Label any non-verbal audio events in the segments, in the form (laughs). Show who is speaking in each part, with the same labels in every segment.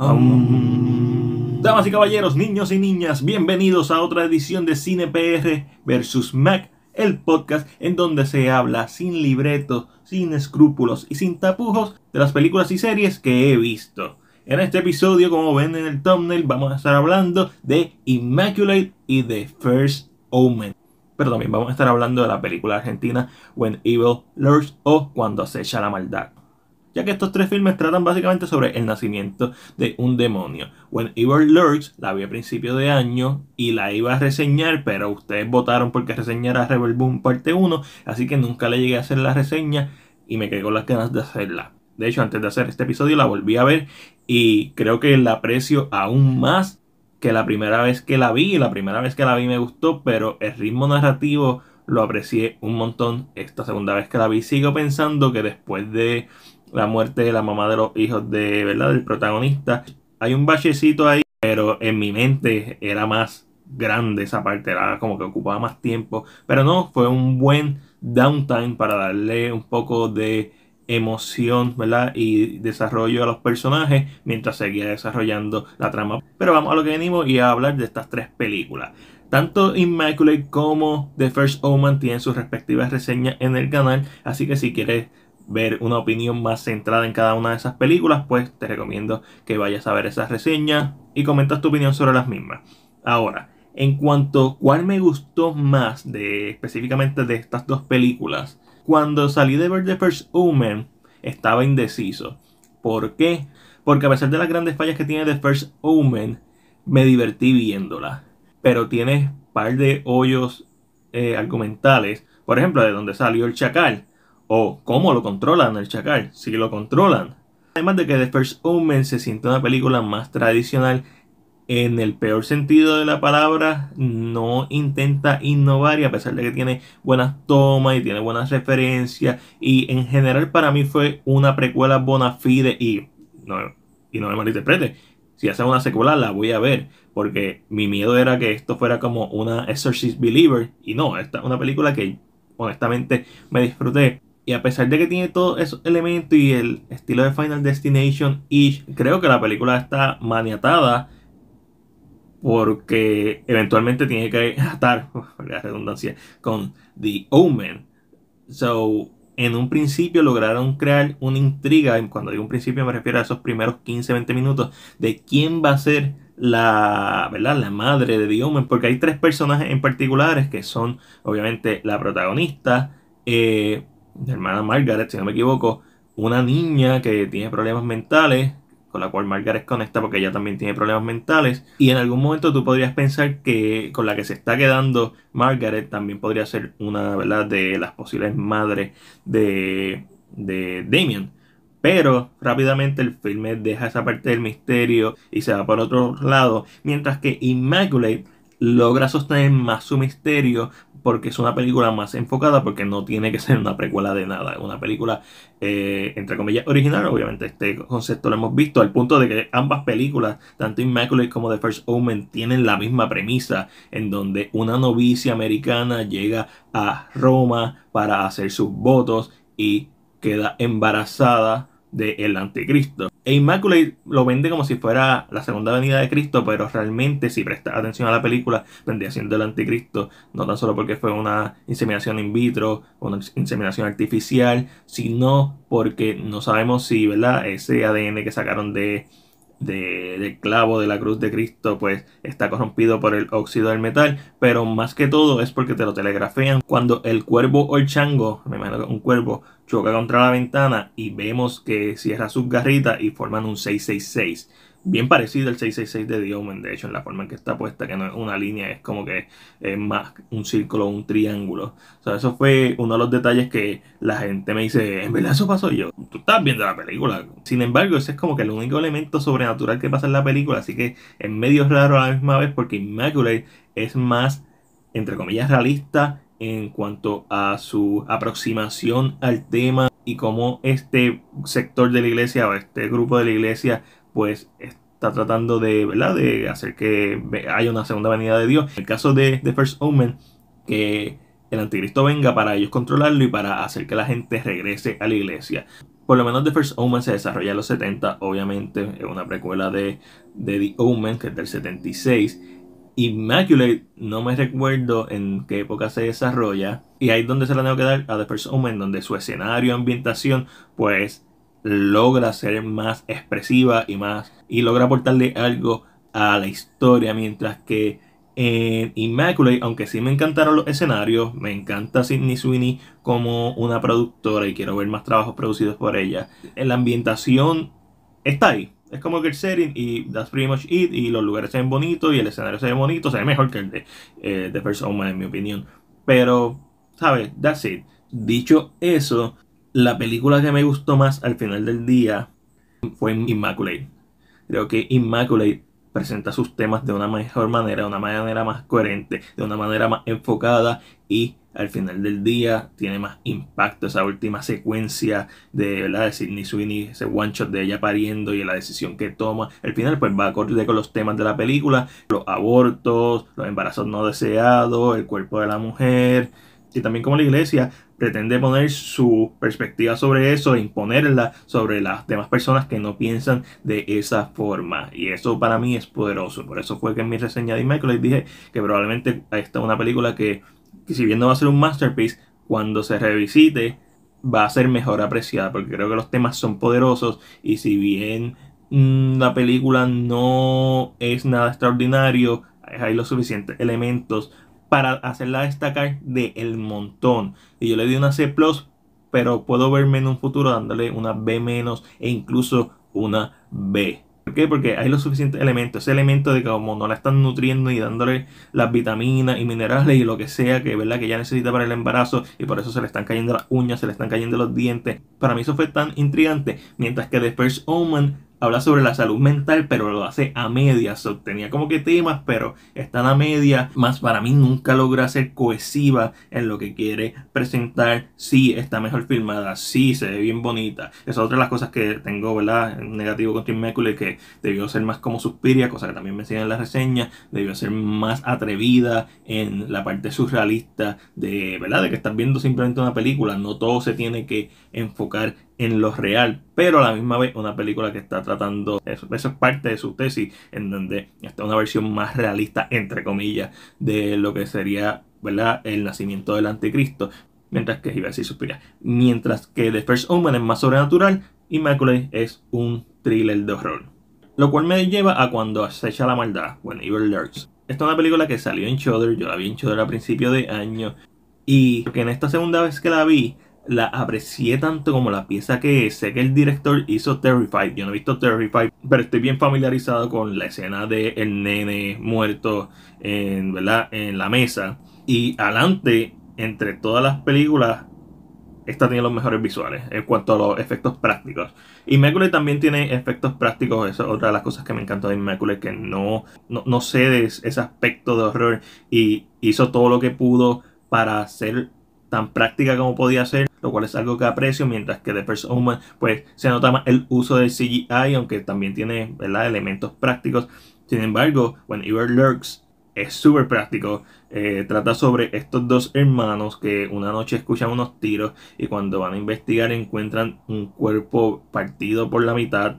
Speaker 1: Damas y caballeros, niños y niñas, bienvenidos a otra edición de Cine PR versus Mac, el podcast en donde se habla sin libretos, sin escrúpulos y sin tapujos de las películas y series que he visto. En este episodio, como ven en el thumbnail, vamos a estar hablando de Immaculate y the First Omen. Pero también vamos a estar hablando de la película argentina When Evil Lurks o Cuando acecha la maldad ya que estos tres filmes tratan básicamente sobre el nacimiento de un demonio. When Evil Lurks la vi a principio de año y la iba a reseñar, pero ustedes votaron porque reseñara Rebel Boom parte 1, así que nunca le llegué a hacer la reseña y me quedé con las ganas de hacerla. De hecho, antes de hacer este episodio la volví a ver y creo que la aprecio aún más que la primera vez que la vi. La primera vez que la vi me gustó, pero el ritmo narrativo lo aprecié un montón. Esta segunda vez que la vi sigo pensando que después de la muerte de la mamá de los hijos de, ¿verdad? Del protagonista. Hay un bachecito ahí, pero en mi mente era más grande esa parte, era como que ocupaba más tiempo. Pero no, fue un buen downtime para darle un poco de emoción, ¿verdad? Y desarrollo a los personajes mientras seguía desarrollando la trama. Pero vamos a lo que venimos y a hablar de estas tres películas. Tanto Immaculate como The First Omen tienen sus respectivas reseñas en el canal, así que si quieres ver una opinión más centrada en cada una de esas películas, pues te recomiendo que vayas a ver esas reseñas y comentas tu opinión sobre las mismas. Ahora, en cuanto a cuál me gustó más de específicamente de estas dos películas, cuando salí de ver The First Omen estaba indeciso. ¿Por qué? Porque a pesar de las grandes fallas que tiene The First Omen, me divertí viéndola. Pero tiene par de hoyos eh, argumentales. Por ejemplo, de donde salió el chacal o cómo lo controlan el Chacal, si lo controlan. Además de que The First Omen se siente una película más tradicional, en el peor sentido de la palabra, no intenta innovar y a pesar de que tiene buenas tomas y tiene buenas referencias, y en general para mí fue una precuela bona fide y no, y no me malinterprete, si hacen una secuela la voy a ver, porque mi miedo era que esto fuera como una Exorcist Believer, y no, esta es una película que honestamente me disfruté. Y a pesar de que tiene todos esos elementos y el estilo de Final Destination, y creo que la película está maniatada porque eventualmente tiene que atar, (laughs) la redundancia, con The Omen. So, en un principio lograron crear una intriga, cuando digo un principio me refiero a esos primeros 15-20 minutos, de quién va a ser la, ¿verdad? la madre de The Omen, porque hay tres personajes en particulares que son obviamente la protagonista, eh, la hermana Margaret, si no me equivoco, una niña que tiene problemas mentales, con la cual Margaret conecta porque ella también tiene problemas mentales. Y en algún momento tú podrías pensar que con la que se está quedando Margaret también podría ser una ¿verdad? de las posibles madres de, de Damien. Pero rápidamente el filme deja esa parte del misterio y se va por otro lado, mientras que Immaculate logra sostener más su misterio porque es una película más enfocada, porque no tiene que ser una precuela de nada, una película eh, entre comillas original, obviamente este concepto lo hemos visto, al punto de que ambas películas, tanto Immaculate como The First Omen, tienen la misma premisa, en donde una novicia americana llega a Roma para hacer sus votos y queda embarazada del anticristo. E Immaculate lo vende como si fuera la segunda venida de Cristo, pero realmente si prestas atención a la película, vendría siendo el anticristo, no tan solo porque fue una inseminación in vitro, una inseminación artificial, sino porque no sabemos si, ¿verdad? Ese ADN que sacaron de, del clavo de la cruz de Cristo, pues está corrompido por el óxido del metal, pero más que todo es porque te lo telegrafean. Cuando el cuervo o el chango, me imagino que un cuervo, choca contra la ventana y vemos que cierra sus garritas y forman un 666. Bien parecido al 666 de Omen. de hecho, en la forma en que está puesta, que no es una línea, es como que es más un círculo, un triángulo. O sea, eso fue uno de los detalles que la gente me dice, en verdad eso pasó yo. Tú estás viendo la película. Sin embargo, ese es como que el único elemento sobrenatural que pasa en la película, así que es medio raro a la misma vez porque Immaculate es más, entre comillas, realista en cuanto a su aproximación al tema y cómo este sector de la iglesia o este grupo de la iglesia pues está tratando de, ¿verdad? de hacer que haya una segunda venida de Dios. En el caso de, The First Omen, que el anticristo venga para ellos controlarlo y para hacer que la gente regrese a la iglesia. Por lo menos The First Omen se desarrolla en los 70, obviamente es una precuela de, de The Omen, que es del 76 Immaculate, no me recuerdo en qué época se desarrolla. Y ahí es donde se la tengo que dar a The First Omen, donde su escenario, ambientación, pues logra ser más expresiva y más. y logra aportarle algo a la historia. Mientras que en Immaculate, aunque sí me encantaron los escenarios, me encanta Sidney Sweeney como una productora y quiero ver más trabajos producidos por ella. La ambientación está ahí, es como que el setting y that's pretty much it. Y los lugares se ven bonitos y el escenario se ve bonito. Se ve mejor que el de eh, The First Omen, en mi opinión. Pero, ¿sabes? That's it. Dicho eso, la película que me gustó más al final del día fue Immaculate. Creo que Immaculate presenta sus temas de una mejor manera, de una manera más coherente, de una manera más enfocada y al final del día tiene más impacto esa última secuencia de, de Sidney Sweeney, ese one shot de ella pariendo y la decisión que toma. Al final pues va correr con los temas de la película, los abortos, los embarazos no deseados, el cuerpo de la mujer y también como la iglesia pretende poner su perspectiva sobre eso e imponerla sobre las demás personas que no piensan de esa forma. Y eso para mí es poderoso. Por eso fue que en mi reseña de Michael les dije que probablemente esta es una película que y si bien no va a ser un masterpiece, cuando se revisite va a ser mejor apreciada, porque creo que los temas son poderosos y si bien mm, la película no es nada extraordinario, hay los suficientes elementos para hacerla destacar de el montón. Y yo le di una C pero puedo verme en un futuro dándole una B e incluso una B. ¿Por qué? Porque hay los suficientes elementos. Ese elemento de que como no la están nutriendo y dándole las vitaminas y minerales y lo que sea que, ¿verdad? que ya necesita para el embarazo y por eso se le están cayendo las uñas, se le están cayendo los dientes. Para mí eso fue tan intrigante. Mientras que The First Omen habla sobre la salud mental, pero lo hace a medias. Tenía como que temas, pero están a media Más para mí nunca logra ser cohesiva en lo que quiere presentar. Sí, está mejor filmada. Sí, se ve bien bonita. Esa es otra de las cosas que tengo, ¿verdad? Negativo con Tim Mercury, que debió ser más como Suspiria, cosa que también me siguen en la reseña. Debió ser más atrevida en la parte surrealista de, ¿verdad? De que estás viendo simplemente una película. No todo se tiene que enfocar en lo real, pero a la misma vez una película que está tratando eso. es parte de su tesis, en donde está una versión más realista, entre comillas, de lo que sería ¿verdad? el nacimiento del anticristo. Mientras que, iba a suspira, mientras que The First Omen es más sobrenatural y Mercury es un thriller de horror. Lo cual me lleva a cuando acecha la maldad, bueno Evil Lurks. Esta es una película que salió en Shudder, yo la vi en Shudder a principio de año, y que en esta segunda vez que la vi, la aprecié tanto como la pieza que sé que el director hizo Terrified. Yo no he visto Terrified, pero estoy bien familiarizado con la escena de el nene muerto en, ¿verdad? en la mesa. Y adelante, entre todas las películas, esta tiene los mejores visuales en cuanto a los efectos prácticos. Y Immaculate también tiene efectos prácticos, esa es otra de las cosas que me encantó de Immaculate, que no, no, no cede ese aspecto de horror y hizo todo lo que pudo para ser tan práctica como podía ser lo cual es algo que aprecio, mientras que The First Woman, pues se nota más el uso del CGI, aunque también tiene ¿verdad? elementos prácticos. Sin embargo, When Ever Lurks es súper práctico. Eh, trata sobre estos dos hermanos que una noche escuchan unos tiros y cuando van a investigar encuentran un cuerpo partido por la mitad.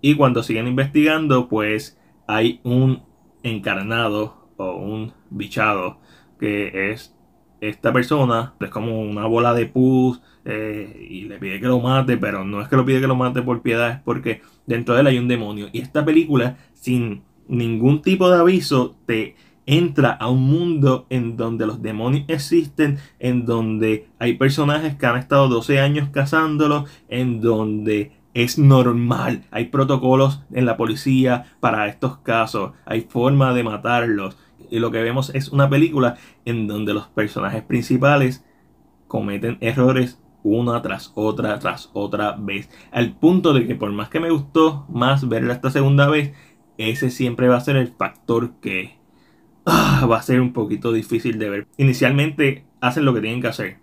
Speaker 1: Y cuando siguen investigando, pues hay un encarnado o un bichado que es esta persona pues, es como una bola de pus eh, y le pide que lo mate, pero no es que lo pide que lo mate por piedad, es porque dentro de él hay un demonio. Y esta película, sin ningún tipo de aviso, te entra a un mundo en donde los demonios existen, en donde hay personajes que han estado 12 años cazándolos, en donde es normal, hay protocolos en la policía para estos casos, hay forma de matarlos y lo que vemos es una película en donde los personajes principales cometen errores una tras otra, tras otra vez. Al punto de que por más que me gustó más verla esta segunda vez, ese siempre va a ser el factor que ah, va a ser un poquito difícil de ver. Inicialmente hacen lo que tienen que hacer.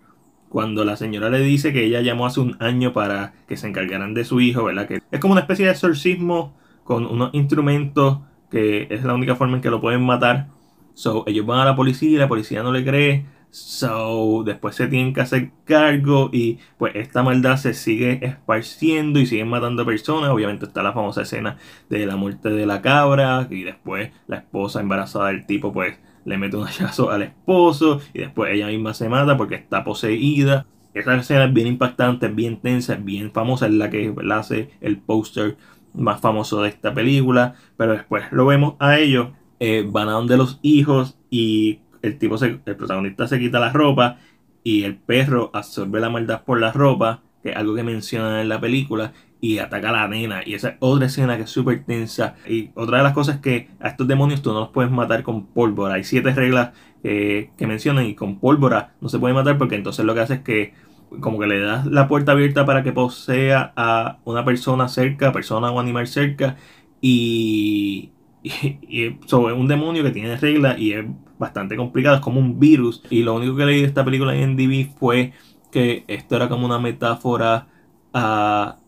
Speaker 1: Cuando la señora le dice que ella llamó hace un año para que se encargaran de su hijo, ¿verdad? Que es como una especie de exorcismo con unos instrumentos que es la única forma en que lo pueden matar. So, ellos van a la policía, y la policía no le cree. So, después se tienen que hacer cargo y pues esta maldad se sigue esparciendo y siguen matando personas. Obviamente está la famosa escena de la muerte de la cabra y después la esposa embarazada del tipo pues le mete un hachazo al esposo y después ella misma se mata porque está poseída. Esa escena es bien impactante, es bien tensa, es bien famosa, es la que la hace el póster más famoso de esta película. Pero después lo vemos a ellos eh, van a donde los hijos y el tipo, se, el protagonista se quita la ropa y el perro absorbe la maldad por la ropa, que es algo que mencionan en la película, y ataca a la nena. Y esa es otra escena que es súper tensa. Y otra de las cosas es que a estos demonios tú no los puedes matar con pólvora. Hay siete reglas que mencionan y con pólvora no se puede matar porque entonces lo que hace es que como que le das la puerta abierta para que posea a una persona cerca, persona o animal cerca y y, sobre un demonio que tiene reglas y es bastante complicado, es como un virus. Y lo único que leí de esta película en NDB fue que esto era como una metáfora a,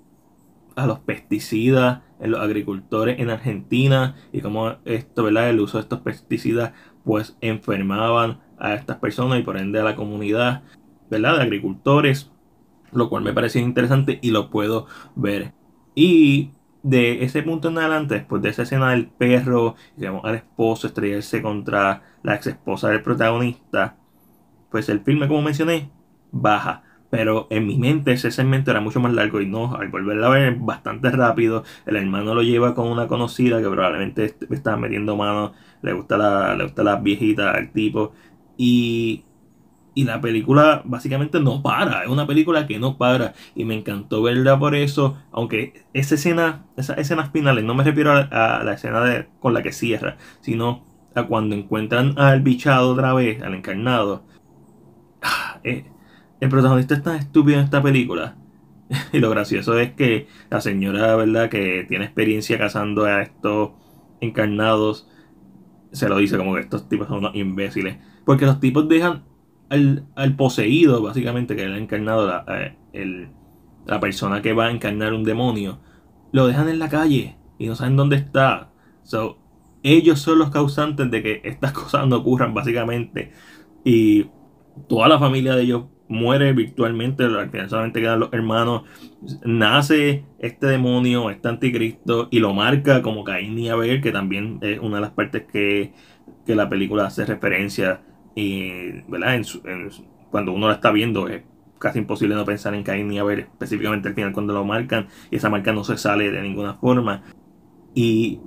Speaker 1: a los pesticidas, en los agricultores en Argentina y como esto, ¿verdad? El uso de estos pesticidas pues enfermaban a estas personas y por ende a la comunidad, ¿verdad? De agricultores, lo cual me parecía interesante y lo puedo ver. Y de ese punto en adelante, después de esa escena del perro, digamos, al esposo estrellarse contra la ex esposa del protagonista, pues el filme, como mencioné, baja. Pero en mi mente ese segmento era mucho más largo y no, al volverla a ver bastante rápido, el hermano lo lleva con una conocida que probablemente está metiendo mano, le gusta la, le gusta la viejita al tipo y y la película básicamente no para, es una película que no para y me encantó verla por eso, aunque esa escena, esas escenas finales, no me refiero a, la escena con la que cierra, sino a cuando encuentran al bichado otra vez, al encarnado. Ah, eh, el, protagonista es tan estúpido en esta película. (laughs) Y lo gracioso es que la señora, ¿verdad? Que tiene experiencia cazando a estos encarnados, se lo dice como que estos tipos son unos imbéciles. Porque los tipos dejan al, poseído, básicamente, que le ha encarnado la, eh, la persona que va a encarnar un demonio, lo dejan en la calle y no saben dónde está. So, ellos son los causantes de que estas (laughs) cosas no ocurran, básicamente. Y toda la familia de ellos muere virtualmente, al final solamente quedan los hermanos. Nace este demonio, este anticristo, y lo marca como Caín y Abel, que también es una de las partes que, que la película hace referencia y, ¿verdad? En cuando uno la está viendo es casi imposible no pensar en Caín ni a ver específicamente el final cuando lo marcan y esa marca no se sale de ninguna forma. Y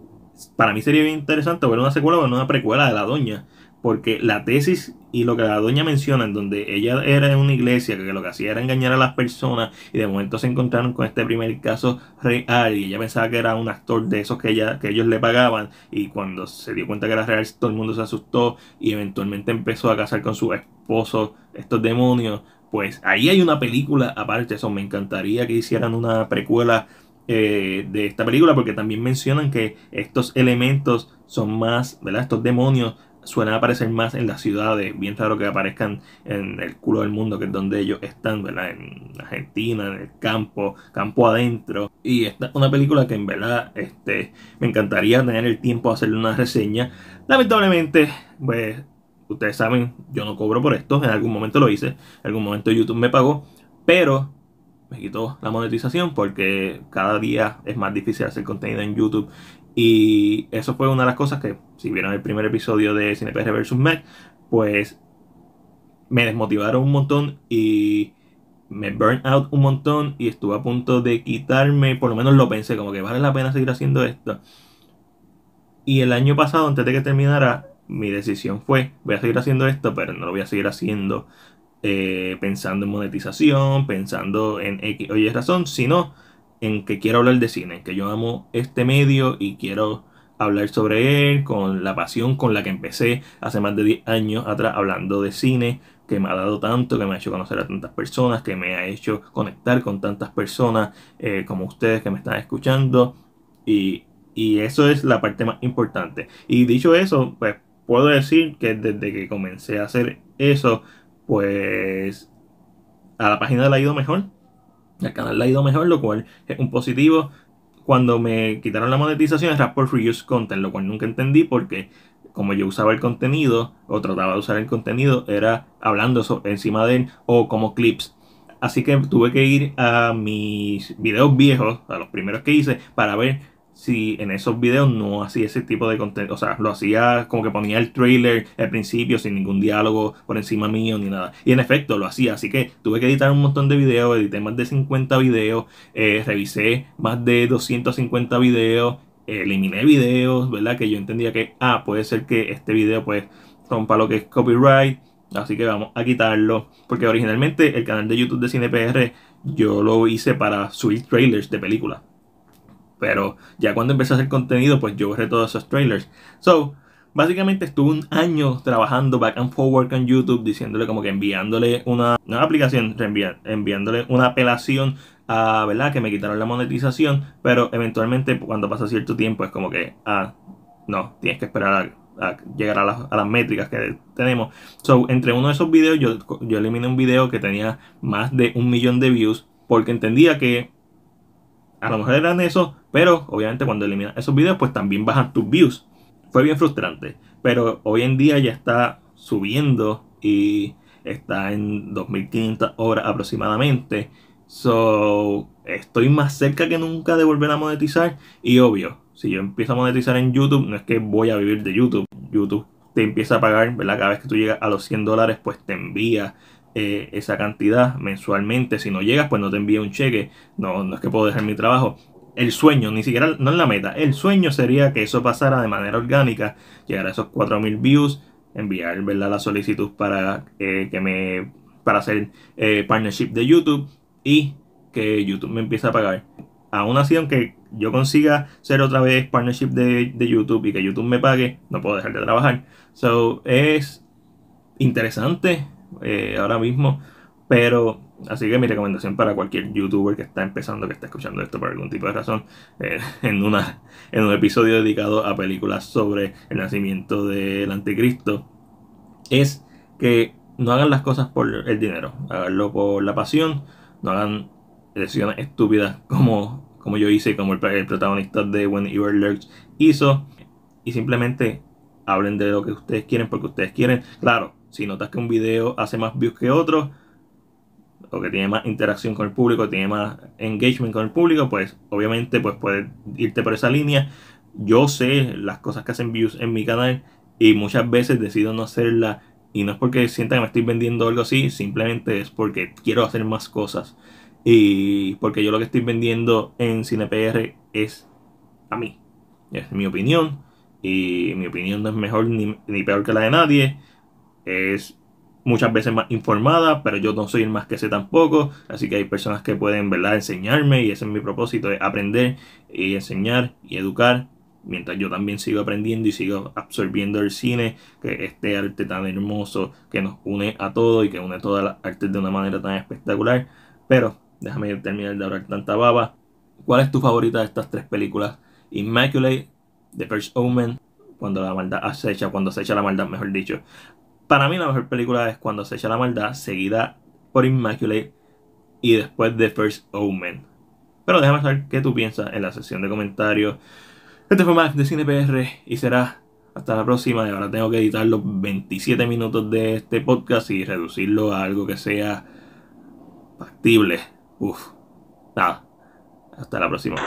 Speaker 1: para mí sería bien interesante ver una secuela o una precuela de la doña porque la tesis y lo que la doña menciona, en donde ella era en una iglesia, que lo que hacía era engañar a las personas, y de momento se encontraron con este primer caso real, y ella pensaba que era un actor de esos que, ella, que ellos le pagaban, y cuando se dio cuenta que era real, todo el mundo se asustó, y eventualmente empezó a casar con su esposo estos demonios. Pues ahí hay una película aparte, eso me encantaría que hicieran una precuela eh, de esta película, porque también mencionan que estos elementos son más, ¿verdad? Estos demonios suelen aparecer más en las ciudades, bien claro que aparezcan en el culo del mundo, que es donde ellos están, ¿verdad? En Argentina, en el campo, campo adentro. Y esta es una película que en verdad este, me encantaría tener el tiempo de hacerle una reseña. Lamentablemente, pues ustedes saben, yo no cobro por esto, en algún momento lo hice, en algún momento YouTube me pagó, pero me quitó la monetización porque cada día es más difícil hacer contenido en YouTube. Y eso fue una de las cosas que, si vieron el primer episodio de CinePR vs. Mac, pues me desmotivaron un montón y me burn out un montón y estuve a punto de quitarme, por lo menos lo pensé, como que vale la pena seguir haciendo esto. Y el año pasado, antes de que terminara, mi decisión fue, voy a seguir haciendo esto, pero no lo voy a seguir haciendo eh, pensando en monetización, pensando en X o razón, sino en que quiero hablar de cine, que yo amo este medio y quiero hablar sobre él con la pasión con la que empecé hace más de 10 años atrás hablando de cine, que me ha dado tanto, que me ha hecho conocer a tantas personas, que me ha hecho conectar con tantas personas eh, como ustedes que me están escuchando. Y, y eso es la parte más importante. Y dicho eso, pues puedo decir que desde que comencé a hacer eso, pues a la página le ha ido mejor, al canal le ha ido mejor, lo cual es un positivo. Cuando me quitaron la monetización era por Free Use Content, lo cual nunca entendí porque como yo usaba el contenido o trataba de usar el contenido era hablando encima de él o como clips. Así que tuve que ir a mis videos viejos, a los primeros que hice, para ver si en esos videos no hacía ese tipo de contenido. O sea, lo hacía como que ponía el trailer al principio sin ningún diálogo por encima mío ni nada. Y en efecto lo hacía. Así que tuve que editar un montón de videos. Edité más de 50 videos. Eh, revisé más de 250 videos. eliminé videos, ¿verdad? Que yo entendía que, ah, puede ser que este video pues rompa lo que es copyright. Así que vamos a quitarlo. Porque originalmente el canal de YouTube de CinePR yo lo hice para subir trailers de películas. Pero ya cuando empecé a hacer contenido, pues yo borré todos esos trailers. So, básicamente estuve un año trabajando back and forward con YouTube, diciéndole como que enviándole una, aplicación, enviándole una apelación a, ¿verdad? Que me quitaron la monetización, pero eventualmente cuando pasa cierto tiempo es como que, ah, no, tienes que esperar a, llegar a las, métricas que tenemos. So, entre uno de esos videos yo, yo eliminé un video que tenía más de un millón de views porque entendía que a lo mejor eran eso, pero obviamente cuando eliminas esos videos, pues también bajan tus views. Fue bien frustrante, pero hoy en día ya está subiendo y está en 2500 horas aproximadamente. So, estoy más cerca que nunca de volver a monetizar. Y obvio, si yo empiezo a monetizar en YouTube, no es que voy a vivir de YouTube. YouTube te empieza a pagar, ¿verdad? Cada vez que tú llegas a los 100 dólares, pues te envía eh, esa cantidad mensualmente. Si no llegas, pues no te envía un cheque. No, no es que puedo dejar mi trabajo. El sueño, ni siquiera, no es la meta. El sueño sería que eso pasara de manera orgánica, llegar a esos 4000 views, enviar ¿verdad? la solicitud para eh, que me para hacer eh, partnership de YouTube y que YouTube me empiece a pagar. Aún así, aunque yo consiga ser otra vez partnership de, de YouTube y que YouTube me pague, no puedo dejar de trabajar. So, es interesante eh, ahora mismo. Pero, así que mi recomendación para cualquier youtuber que está empezando, que está escuchando esto por algún tipo de razón, eh, (laughs) en, una, en un episodio dedicado a películas sobre el nacimiento del anticristo, es que no hagan las cosas por el dinero, haganlo por la pasión, no hagan decisiones estúpidas como, como yo hice, como el, protagonista de When Were Lurch hizo, y simplemente hablen de lo que ustedes quieren porque ustedes quieren. Claro, si notas que un video hace más views que otro, o que tiene más interacción con el público, tiene más engagement con el público, pues obviamente pues puedes irte por esa línea. Yo sé las cosas que hacen views en mi canal y muchas veces decido no hacerla y no es porque sienta que me estoy vendiendo algo así, simplemente es porque quiero hacer más cosas y porque yo lo que estoy vendiendo en CinePR es a mí, es mi opinión y mi opinión no es mejor ni peor que la de nadie es muchas veces más informada, pero yo no soy más que sé tampoco, así que hay personas que pueden, ¿verdad?, enseñarme y ese es mi propósito, es aprender y enseñar y educar, mientras yo también sigo aprendiendo y sigo absorbiendo el cine, que este arte tan hermoso que nos une a todo y que une todas las artes de una manera tan espectacular, pero déjame terminar de hablar tanta baba. ¿Cuál es tu favorita de estas tres películas? Immaculate, The First Omen, cuando la maldad acecha, cuando acecha la maldad, mejor dicho. Para mí la mejor película es Cuando se echa la maldad, seguida por Immaculate y después de First Omen. Pero déjame saber qué tú piensas en la sección de comentarios. Este fue Max de CinePR y será hasta la próxima. Y ahora tengo que editar los 27 minutos de este podcast y reducirlo a algo que sea factible. Uf, nada. Hasta la próxima.